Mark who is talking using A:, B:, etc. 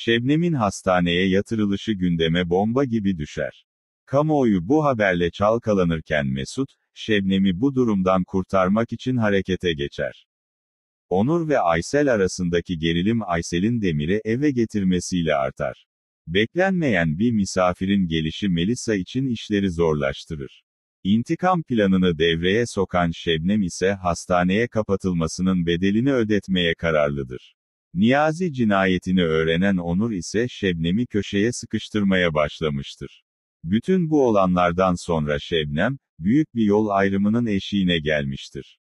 A: Şebnem'in hastaneye yatırılışı gündeme bomba gibi düşer. Kamuoyu bu haberle çalkalanırken Mesut, Şebnem'i bu durumdan kurtarmak için harekete geçer. Onur ve Aysel arasındaki gerilim Aysel'in Demir'i eve getirmesiyle artar. Beklenmeyen bir misafirin gelişi Melisa için işleri zorlaştırır. İntikam planını devreye sokan Şebnem ise hastaneye kapatılmasının bedelini ödetmeye kararlıdır. Niyazi cinayetini öğrenen Onur ise Şebnem'i köşeye sıkıştırmaya başlamıştır. Bütün bu olanlardan sonra Şebnem, büyük bir yol ayrımının eşiğine gelmiştir.